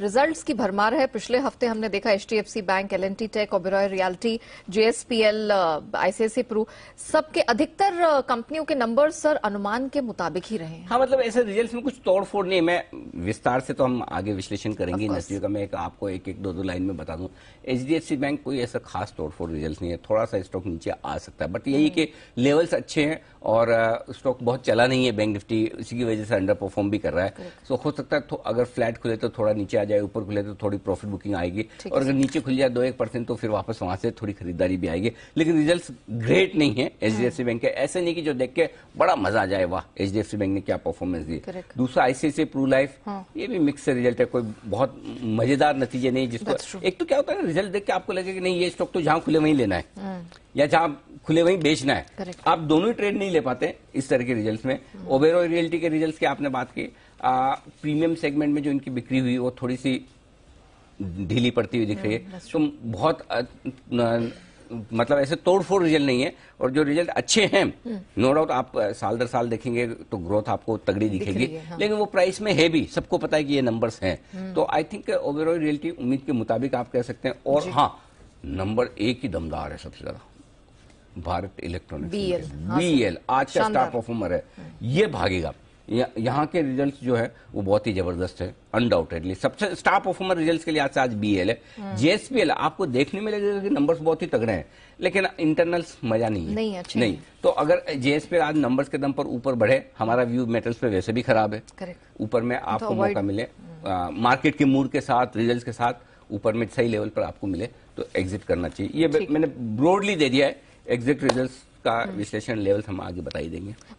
Results की भरमार है पिछले हफ्ते हमने देखा HDFC bank L tech Oberoi realty JSPL ICICI pru सबके अधिकतर कंपनियों uh, के नंबर सर अनुमान के मुताबिक ही रहे हाँ मतलब ऐसे रिजल्ट में कुछ तोड़फोड़ नहीं मैं विस्तार से तो हम आगे विश्लेषण करेंगे इंडस्ट्री का मैं एक आपको एक एक दो दो लाइन में बता दूं एचडीएफसी बैंक कोई ऐसा खास तोड़फोड़ रिजल्ट नहीं है थोड़ा सा स्टॉक नीचे आ सकता है बट यही हम्म। कि लेवल्स अच्छे हैं और स्टॉक uh, बहुत चला नहीं है बैंक निफ्टी इसी की वजह से अंडर परफॉर्म भी कर रहा है सो हो सकता है अगर फ्लैट खुले तो थोड़ा नीचे आ जाए ऊपर खुले तो थोड़ी प्रॉफिट बुकिंग आएगी और अगर नीचे खुल जाए दो एक परसेंट तो फिर वापस वहां से थोड़ी खरीदारी भी आएगी लेकिन रिजल्ट ग्रेट नहीं है एच बैंक हाँ। के ऐसे नहीं की जो देख के बड़ा मजा आ जाए वाह एच बैंक ने क्या परफॉर्मेंस दी दूसरा आईसीआईसी प्रू लाइफ ये भी मिक्स रिजल्ट है कोई बहुत मजेदार नतीजे नहीं जिसको एक तो क्या होता है रिजल्ट देख के आपको लगे कि नहीं ये स्टॉक तो जहां खुले वहीं लेना है हाँ। या जहां खुले वहीं बेचना है Correct. आप दोनों ही ट्रेड नहीं ले पाते इस तरह के रिजल्ट में ओबेरो hmm. रियल्टी के रिजल्ट की आपने बात की प्रीमियम सेगमेंट में जो इनकी बिक्री हुई वो थोड़ी सी ढीली पड़ती हुई दिख रही है hmm, तो बहुत आ, न, मतलब ऐसे तोड़फोड़ रिजल्ट नहीं है और जो रिजल्ट अच्छे हैं नो hmm. डाउट आप साल दर साल देखेंगे तो ग्रोथ आपको तगड़ी दिखेगी हाँ। लेकिन वो प्राइस में है भी सबको पता है कि ये नंबर्स हैं तो आई थिंक ओवरऑल रियलिटी उम्मीद के मुताबिक आप कह सकते हैं और हाँ नंबर एक ही दमदार है सबसे ज्यादा भारत इलेक्ट्रॉनिक्स बीएल बीएल आज का स्टार परफॉर्मर है हाँ। ये भागेगा यहाँ के रिजल्ट्स जो है वो बहुत ही जबरदस्त है अनडाउटेडली सबसे स्टार परफॉर्मर रिजल्ट्स के लिए आज से आज एल है जेएसपीएल हाँ। आपको देखने में लगेगा कि नंबर्स बहुत ही तगड़े हैं लेकिन इंटरनल्स मजा नहीं है नहीं, अच्छा नहीं तो अगर जेएसपीएल आज नंबर्स के दम पर ऊपर बढ़े हमारा व्यू मेटल्स पे वैसे भी खराब है ऊपर में तो आपको मौका मिले मार्केट के मूड के साथ रिजल्ट के साथ ऊपर में सही लेवल पर आपको मिले तो एग्जिट करना चाहिए ये मैंने ब्रॉडली दे दिया है एग्जैक्ट रिजल्ट का हम्म। विश्लेषण लेवल हम आगे बताई देंगे